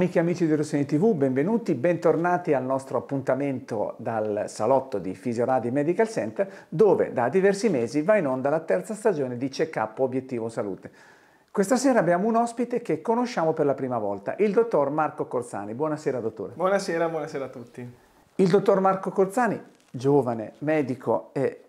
Amiche e amici di Rossini TV, benvenuti, bentornati al nostro appuntamento dal salotto di Fisioradi Medical Center, dove da diversi mesi va in onda la terza stagione di Check Up Obiettivo Salute. Questa sera abbiamo un ospite che conosciamo per la prima volta, il dottor Marco Corzani. Buonasera dottore. Buonasera, buonasera a tutti. Il dottor Marco Corzani, giovane, medico e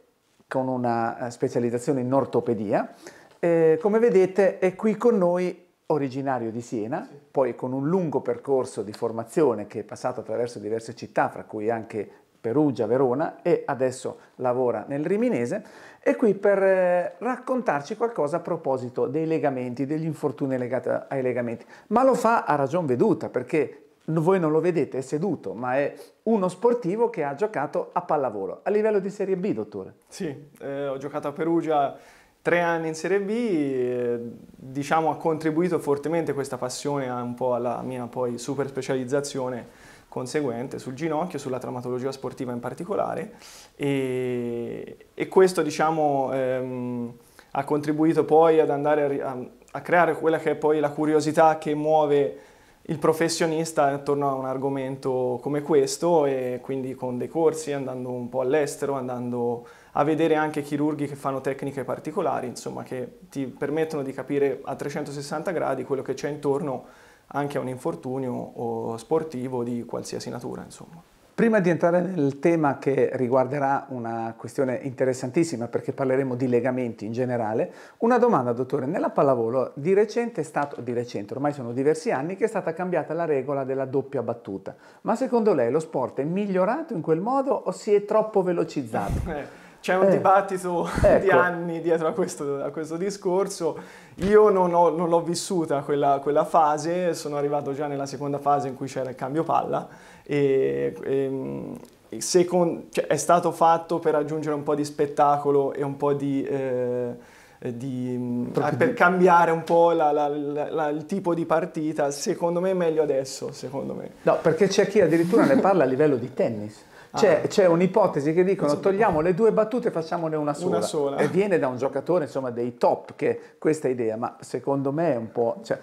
con una eh, specializzazione in ortopedia, eh, come vedete è qui con noi originario di Siena, sì. poi con un lungo percorso di formazione che è passato attraverso diverse città, fra cui anche Perugia, Verona e adesso lavora nel Riminese, è qui per eh, raccontarci qualcosa a proposito dei legamenti, degli infortuni legati ai legamenti, ma lo fa a ragion veduta perché voi non lo vedete, è seduto, ma è uno sportivo che ha giocato a pallavolo a livello di Serie B, dottore. Sì, eh, ho giocato a Perugia Tre anni in Serie B, eh, diciamo, ha contribuito fortemente questa passione un po' alla mia poi super specializzazione conseguente sul ginocchio, sulla traumatologia sportiva in particolare e, e questo diciamo, ehm, ha contribuito poi ad andare a, a, creare quella che è poi la curiosità che muove il professionista attorno a un argomento come questo e quindi con dei corsi, andando un po' all'estero, andando a vedere anche chirurghi che fanno tecniche particolari, insomma, che ti permettono di capire a 360 gradi quello che c'è intorno anche a un infortunio o sportivo di qualsiasi natura, insomma. Prima di entrare nel tema che riguarderà una questione interessantissima perché parleremo di legamenti in generale, una domanda dottore, nella pallavolo di recente è stato, di recente ormai sono diversi anni che è stata cambiata la regola della doppia battuta, ma secondo lei lo sport è migliorato in quel modo o si è troppo velocizzato? Eh, c'è un eh, dibattito ecco. di anni dietro a questo, a questo discorso. Io non, ho, non l'ho vissuta quella, quella, fase, sono arrivato già nella seconda fase in cui c'era il cambio palla e, ehm, e second, cioè, è stato fatto per aggiungere un po' di spettacolo e un po' di... Eh, di, mm, ah, per cambiare un po' la, la, la, il tipo di partita, secondo me è meglio adesso, secondo me. No, perché c'è chi addirittura ne parla a livello di tennis. C'è, ah. c'è un'ipotesi che dicono togliamo le due battute e facciamone una sola. una sola. E viene da un giocatore insomma, dei top che questa idea, ma secondo me è un po'... Cioè,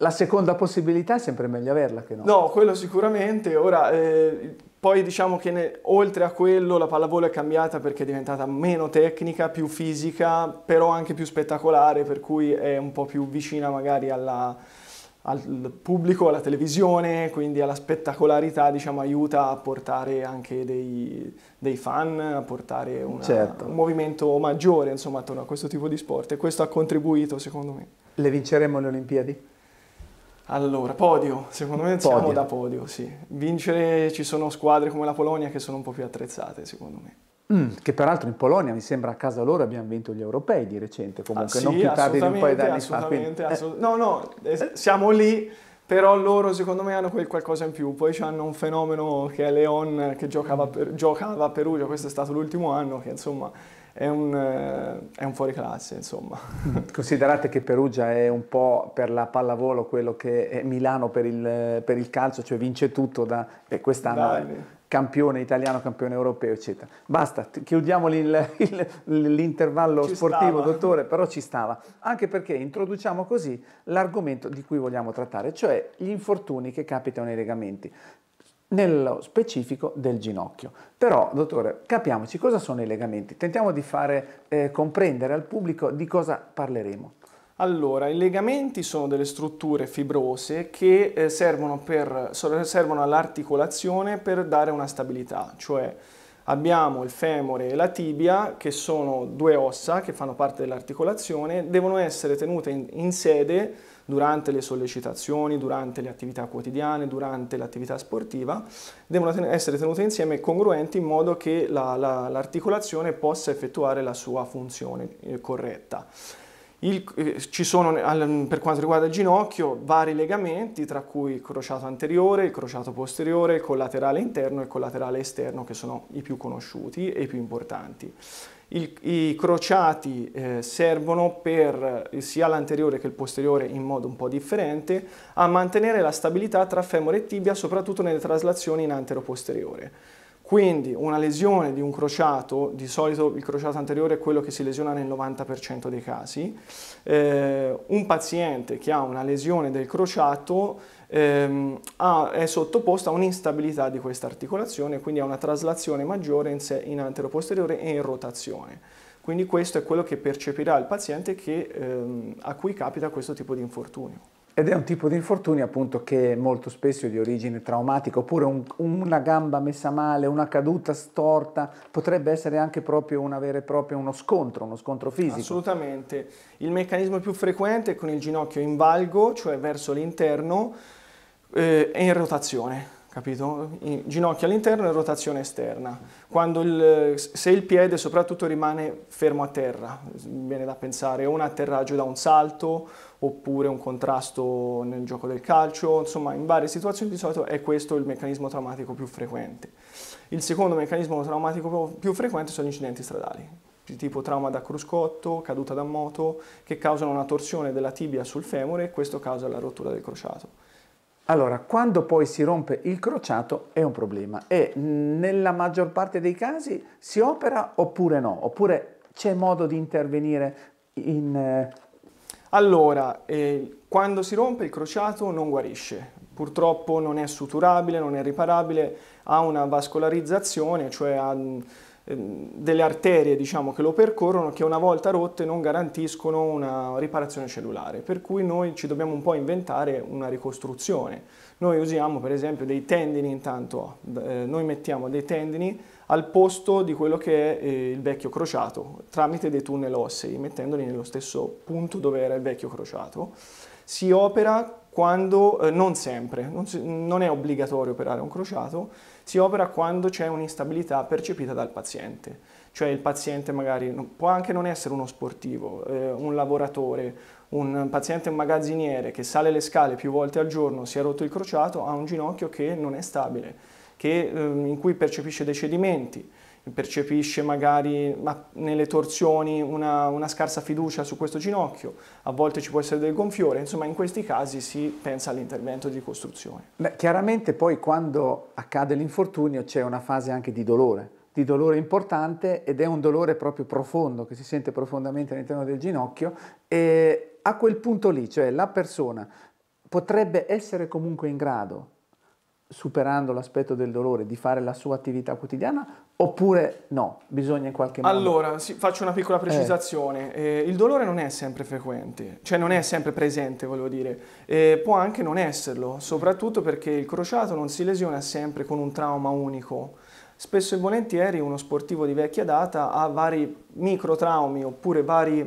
la seconda possibilità è sempre meglio averla che no. No, quello sicuramente. Ora, eh, poi diciamo che ne, oltre a quello la pallavolo è cambiata perché è diventata meno tecnica, più fisica, però anche più spettacolare, per cui è un po' più vicina magari alla al pubblico, alla televisione, quindi alla spettacolarità diciamo, aiuta a portare anche dei, dei fan, a portare una, certo. un movimento maggiore insomma, attorno a questo tipo di sport e questo ha contribuito secondo me. Le vinceremo le Olimpiadi? Allora, podio, secondo me podio. da podio, sì. Vincere ci sono squadre come la Polonia che sono un po' più attrezzate secondo me. Mm, che peraltro in Polonia, mi sembra a casa loro, abbiamo vinto gli europei di recente, ah, comunque ah, sì, non più tardi di un paio d'anni fa. Quindi... Eh. Assolut- no, no, eh, siamo lì, però loro secondo me hanno quel qualcosa in più. Poi hanno un fenomeno che è Leon che giocava, mm. per, giocava a Perugia, questo è stato l'ultimo anno, che insomma è un, eh, è un fuoriclasse, insomma. Mm, considerate che Perugia è un po' per la pallavolo quello che è Milano per il, per il calcio, cioè vince tutto da beh, quest'anno. Dai campione italiano, campione europeo, eccetera. Basta, chiudiamo l'intervallo sportivo, stava. dottore, però ci stava, anche perché introduciamo così l'argomento di cui vogliamo trattare, cioè gli infortuni che capitano ai legamenti nello specifico del ginocchio. Però, dottore, capiamoci cosa sono i legamenti, tentiamo di fare eh, comprendere al pubblico di cosa parleremo. Allora, i legamenti sono delle strutture fibrose che eh, servono, servono all'articolazione per dare una stabilità, cioè abbiamo il femore e la tibia che sono due ossa che fanno parte dell'articolazione, devono essere tenute in, in sede durante le sollecitazioni, durante le attività quotidiane, durante l'attività sportiva, devono ten essere tenute insieme e congruenti in modo che l'articolazione la, la, possa effettuare la sua funzione eh, corretta. Il, eh, ci sono per quanto riguarda il ginocchio vari legamenti tra cui il crociato anteriore, il crociato posteriore, il collaterale interno e il collaterale esterno che sono i più conosciuti e i più importanti. Il, I crociati eh, servono per eh, sia l'anteriore che il posteriore in modo un po' differente a mantenere la stabilità tra femore e tibia soprattutto nelle traslazioni in antero-posteriore quindi una lesione di un crociato, di solito il crociato anteriore è quello che si lesiona nel 90% dei casi, eh, un paziente che ha una lesione del crociato ehm, ha, è sottoposto a un'instabilità di questa articolazione, quindi a una traslazione maggiore in, se, in anteroposteriore e in rotazione. Quindi questo è quello che percepirà il paziente che, ehm, a cui capita questo tipo di infortunio. Ed è un tipo di infortunio appunto che molto spesso è di origine traumatica, oppure un, una gamba messa male, una caduta storta, potrebbe essere anche proprio un avere proprio uno scontro, uno scontro fisico. Assolutamente. Il meccanismo più frequente è con il ginocchio in valgo, cioè verso l'interno, eh, e in rotazione capito? In ginocchio all'interno e rotazione esterna. Il, se il piede soprattutto rimane fermo a terra, viene da pensare o un atterraggio da un salto oppure un contrasto nel gioco del calcio, insomma in varie situazioni di solito è questo il meccanismo traumatico più frequente. Il secondo meccanismo traumatico più frequente sono gli incidenti stradali, tipo trauma da cruscotto, caduta da moto, che causano una torsione della tibia sul femore e questo causa la rottura del crociato. Allora, quando poi si rompe il crociato è un problema e nella maggior parte dei casi si opera oppure no, oppure c'è modo di intervenire in... Eh? Allora, eh, quando si rompe il crociato non guarisce, purtroppo non è suturabile, non è riparabile, ha una vascolarizzazione, cioè ha Ehm, delle arterie diciamo, che lo percorrono che una volta rotte non garantiscono una riparazione cellulare, per cui noi ci dobbiamo un po' inventare una ricostruzione noi usiamo per esempio dei tendini intanto, eh, noi mettiamo dei tendini al posto di quello che è eh, il vecchio crociato tramite dei tunnel ossei, mettendoli nello stesso punto dove era il vecchio crociato. Si opera quando, eh, non sempre, non, si, non, è obbligatorio operare un crociato, si opera quando c'è un'instabilità percepita dal paziente cioè il paziente magari può anche non essere uno sportivo, eh, un lavoratore, un paziente magazziniere che sale le scale più volte al giorno, si è rotto il crociato, ha un ginocchio che non è stabile, che, eh, in cui percepisce dei cedimenti, percepisce magari ma nelle torsioni una, una scarsa fiducia su questo ginocchio, a volte ci può essere del gonfiore, insomma in questi casi si pensa all'intervento di costruzione. Beh, chiaramente poi quando accade l'infortunio c'è una fase anche di dolore, di dolore importante ed è un dolore proprio profondo che si sente profondamente all'interno del ginocchio e a quel punto lì, cioè la persona potrebbe essere comunque in grado superando l'aspetto del dolore, di fare la sua attività quotidiana oppure no, bisogna in qualche modo... Allora, sì, faccio una piccola eh. precisazione, eh. Eh, il dolore non è sempre frequente, cioè non è sempre presente, volevo dire, eh, può anche non esserlo, soprattutto perché il crociato non si lesiona sempre con un trauma unico, Spesso e volentieri uno sportivo di vecchia data ha vari microtraumi oppure vari, mh,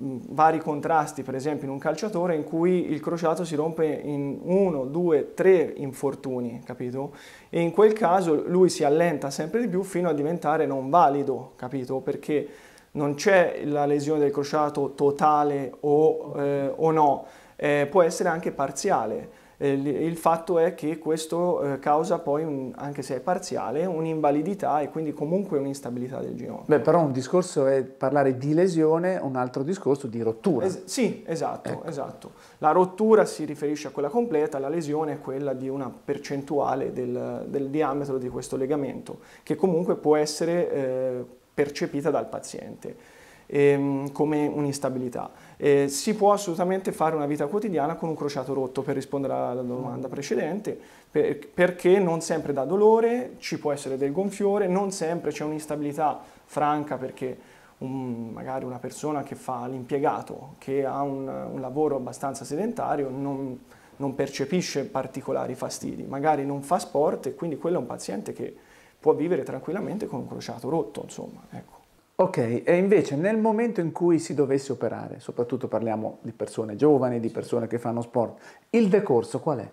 mm, vari contrasti, per esempio in un calciatore in cui il crociato si rompe in uno, due, tre infortuni, capito? E in quel caso lui si allenta sempre di più fino a diventare non valido, capito? Perché non c'è la lesione del crociato totale o, eh, o no, eh, può essere anche parziale. Eh, il fatto è che questo eh, causa poi, un, anche se è parziale, un'invalidità e quindi comunque un'instabilità del ginocchio. Beh, però un discorso è parlare di lesione, un altro discorso di rottura. Es sì, esatto, ecco. esatto. La rottura si riferisce a quella completa, la lesione è quella di una percentuale del, del diametro di questo legamento, che comunque può essere eh, percepita dal paziente ehm, come un'instabilità. Eh, si può assolutamente fare una vita quotidiana con un crociato rotto per rispondere alla domanda precedente, per, perché non sempre dà dolore, ci può essere del gonfiore, non sempre c'è un'instabilità franca perché un, magari una persona che fa l'impiegato, che ha un, un lavoro abbastanza sedentario, non, non percepisce particolari fastidi, magari non fa sport e quindi quello è un paziente che può vivere tranquillamente con un crociato rotto, insomma. Ecco. Ok, e invece nel momento in cui si dovesse operare, soprattutto parliamo di persone giovani, di persone che fanno sport, il decorso qual è?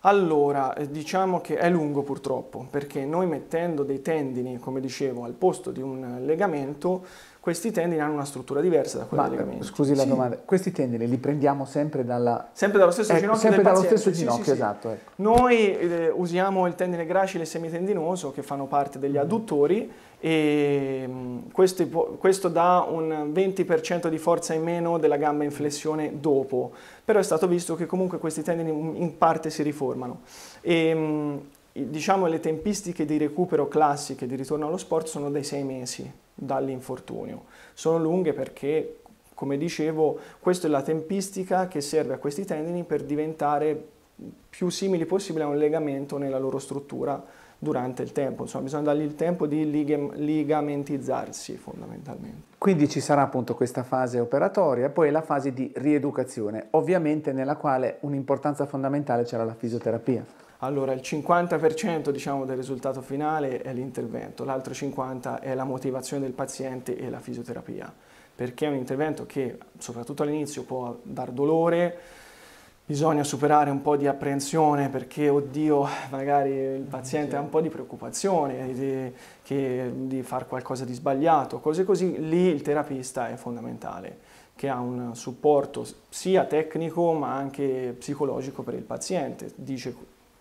Allora, eh, diciamo che è lungo purtroppo, perché noi mettendo dei tendini, come dicevo, al posto di un legamento, questi tendini hanno una struttura diversa da quella Ma, dei legamenti. Scusi la sì. domanda, questi tendini li prendiamo sempre dalla... Sempre dallo stesso eh, ginocchio Sempre dallo paziente. stesso ginocchio, sì, esatto. Ecco. Noi eh, usiamo il tendine gracile semitendinoso che fanno parte degli mm. adduttori e mm, questo, questo dà un 20% di forza in meno della gamba in flessione dopo, però è stato visto che comunque questi tendini mm, in parte si riformano. E, diciamo le tempistiche di recupero classiche di ritorno allo sport sono dei 6 mesi dall'infortunio. Sono lunghe perché, come dicevo, questa è la tempistica che serve a questi tendini per diventare più simili possibile a un legamento nella loro struttura durante il tempo, insomma bisogna dargli il tempo di ligamentizzarsi fondamentalmente. Quindi ci sarà appunto questa fase operatoria e poi la fase di rieducazione, ovviamente nella quale un'importanza fondamentale c'era la fisioterapia. Allora, il 50% diciamo, del risultato finale è l'intervento, l'altro 50% è la motivazione del paziente e la fisioterapia, perché è un intervento che soprattutto all'inizio può dar dolore, bisogna superare un po' di apprensione perché, oddio, magari il eh, paziente sì. ha certo. un po' di preoccupazione eh, di, che, di fare qualcosa di sbagliato, cose così, lì il terapista è fondamentale che ha un supporto sia tecnico ma anche psicologico per il paziente, dice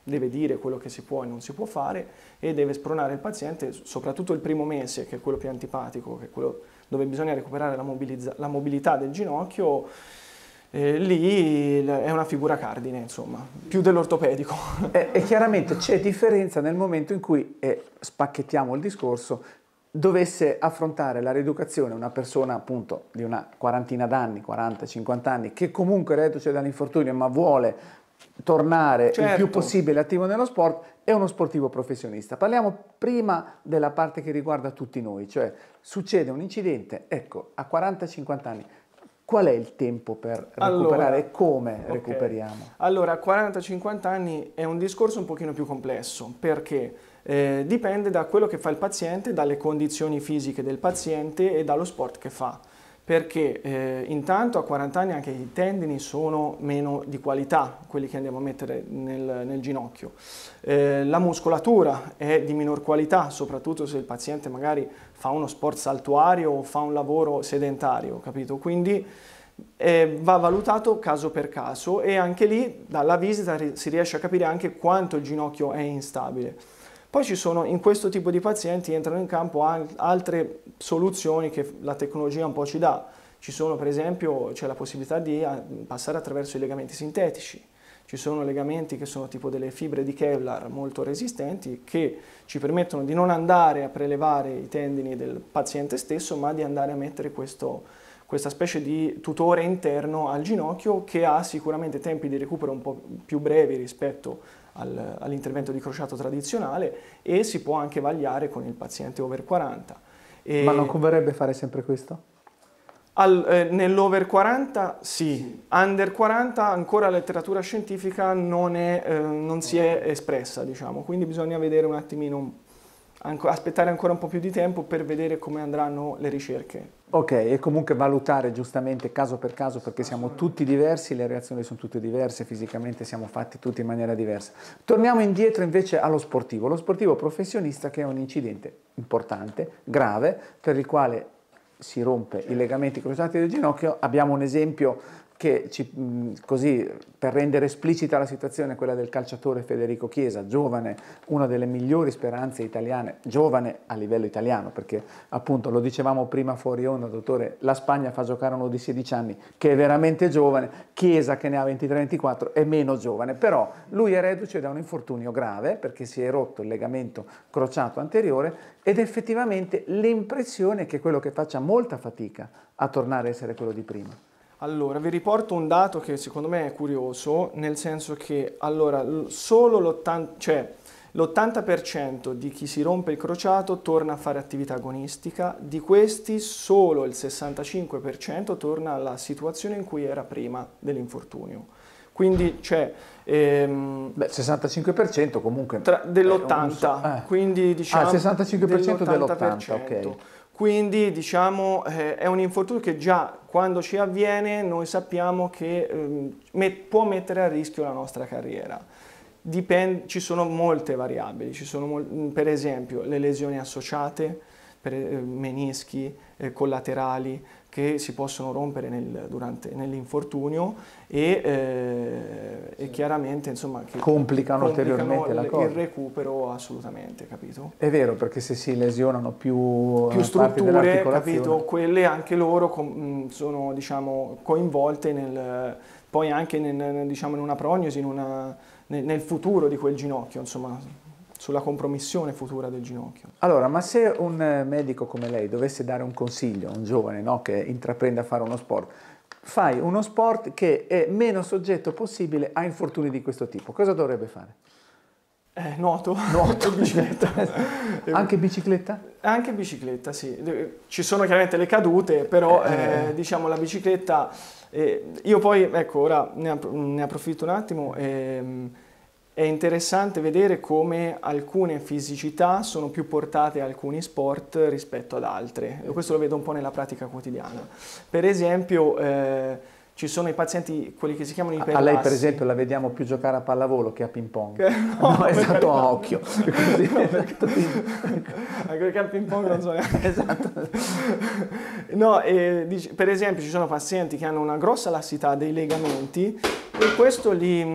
deve dire quello che si può e non si può fare e deve spronare il paziente, soprattutto il primo mese, che è quello più antipatico, che è quello dove bisogna recuperare la, la mobilità del ginocchio, eh, lì è una figura cardine, insomma, più dell'ortopedico. E, e, chiaramente c'è differenza nel momento in cui, eh, spacchettiamo il discorso, dovesse affrontare la rieducazione una persona appunto di una quarantina d'anni, 40-50 anni, che comunque reduce dall'infortunio ma vuole tornare certo. il più certo. possibile attivo nello sport è uno sportivo professionista. Parliamo prima della parte che riguarda tutti noi, cioè succede un incidente, ecco, a 40-50 anni Qual è il tempo per recuperare e come okay. recuperiamo? Allora, 40-50 anni è un discorso un pochino più complesso perché eh, dipende da quello che fa il paziente, dalle condizioni fisiche del paziente e dallo sport che fa perché eh, intanto a 40 anni anche i tendini sono meno di qualità, quelli che andiamo a mettere nel, nel ginocchio. Eh, la muscolatura è di minor qualità, soprattutto se il paziente magari fa uno sport saltuario o fa un lavoro sedentario, capito? Quindi eh, va valutato caso per caso e anche lì dalla visita si riesce a capire anche quanto il ginocchio è instabile. Poi ci sono, in questo tipo di pazienti entrano in campo altre soluzioni che la tecnologia un po' ci dà. Ci sono per esempio, c'è la possibilità di eh, passare attraverso i legamenti sintetici. Ci sono legamenti che sono tipo delle fibre di Kevlar molto resistenti che ci permettono di non andare a prelevare i tendini del paziente stesso, ma di andare a mettere questo, questa specie di tutore interno al ginocchio che ha sicuramente tempi di recupero un po' più brevi rispetto al, all'intervento di crociato tradizionale e si può anche vagliare con il paziente over 40. E Ma non converrebbe fare sempre questo? Al, eh, nell'over 40 sì, under 40 ancora la letteratura scientifica non, è, eh, non si è espressa, diciamo, quindi bisogna vedere un attimino aspettare ancora un po' più di tempo per vedere come andranno le ricerche. Ok, e comunque valutare giustamente caso per caso perché siamo tutti diversi, le reazioni sono tutte diverse, fisicamente siamo fatti tutti in maniera diversa. Torniamo indietro invece allo sportivo, lo sportivo professionista che è un incidente importante, grave, per il quale si rompe i legamenti crociati del ginocchio, abbiamo un esempio che ci, così, per rendere esplicita la situazione, quella del calciatore Federico Chiesa, giovane, una delle migliori speranze italiane, giovane a livello italiano, perché appunto lo dicevamo prima fuori onda, dottore, la Spagna fa giocare uno di 16 anni che è veramente giovane, Chiesa che ne ha 23-24 è meno giovane, però lui è reduce da un infortunio grave perché si è rotto il legamento crociato anteriore ed effettivamente l'impressione è che quello che faccia molta fatica a tornare a essere quello di prima. Allora, vi riporto un dato che secondo me è curioso, nel senso che allora, solo l'80%, cioè, l'80% di chi si rompe il crociato torna a fare attività agonistica, di questi solo il 65% torna alla situazione in cui era prima dell'infortunio. Quindi c'è... Cioè, ehm, Beh, 65% comunque... dell'80%, so, eh. quindi diciamo... Ah, 65% dell'80%, dell'80% ok. Quindi diciamo eh, è un infortunio che già quando ci avviene noi sappiamo che eh, met può mettere a rischio la nostra carriera. Dipende, ci sono molte variabili, ci sono mol mm, per esempio le lesioni associate, per, eh, menischi, eh, collaterali, che si possono rompere nel, nell'infortunio e, eh, sì. e, chiaramente insomma che complicano, complicano ulteriormente il, la cosa. il recupero assolutamente, capito? È vero, perché se si lesionano più, eh, più strutture, capito, quelle anche loro com- mm, sono diciamo, coinvolte nel, poi anche nel, diciamo, in una prognosi, in una, nel, nel futuro di quel ginocchio, insomma sulla compromissione futura del ginocchio. Allora, ma se un eh, medico come lei dovesse dare un consiglio a un giovane no, che intraprende a fare uno sport, fai uno sport che è meno soggetto possibile a infortuni di questo tipo, cosa dovrebbe fare? Eh, nuoto. Nuoto, bicicletta. Anche bicicletta? Anche bicicletta, sì. Ci sono chiaramente le cadute, però eh. Eh, diciamo la bicicletta... Eh, io poi, ecco, ora ne, approfitto un attimo. Ehm, è interessante vedere come alcune fisicità sono più portate a alcuni sport rispetto ad altre. Questo lo vedo un po' nella pratica quotidiana. Per esempio, eh, ci sono i pazienti, quelli che si chiamano iperlassi. A lei per esempio la vediamo più giocare a pallavolo che a ping pong. Che, no, no, è stato a occhio. Così, no, perché... Anche perché al ping pong non so neanche. esatto. No, e, dice, per esempio ci sono pazienti che hanno una grossa lassità dei legamenti e questo li,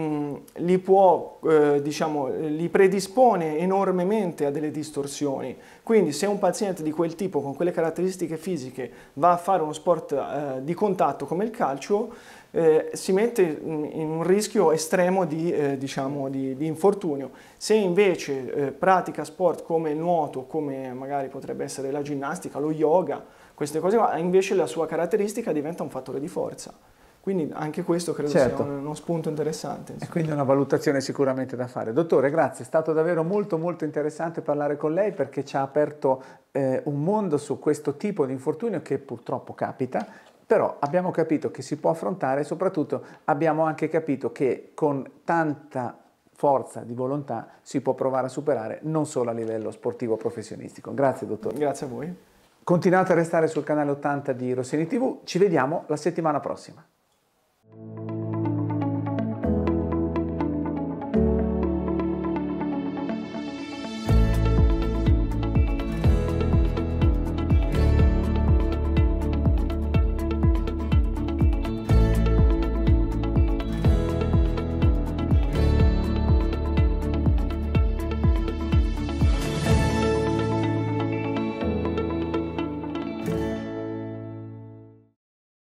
li può, eh, diciamo, li predispone enormemente a delle distorsioni. Quindi se un paziente di quel tipo, con quelle caratteristiche fisiche, va a fare uno sport eh, di contatto come il calcio, eh, si mette in un rischio estremo di, eh, diciamo, di, di infortunio. Se invece eh, pratica sport come il nuoto, come magari potrebbe essere la ginnastica, lo yoga, queste cose qua, invece la sua caratteristica diventa un fattore di forza. Quindi anche questo credo certo. sia uno spunto interessante. Insomma. E quindi una valutazione sicuramente da fare. Dottore, grazie, è stato davvero molto molto interessante parlare con lei perché ci ha aperto eh, un mondo su questo tipo di infortunio che purtroppo capita però abbiamo capito che si può affrontare e soprattutto abbiamo anche capito che con tanta forza di volontà si può provare a superare non solo a livello sportivo professionistico. Grazie dottore. Grazie a voi. Continuate a restare sul canale 80 di Rossini TV, ci vediamo la settimana prossima.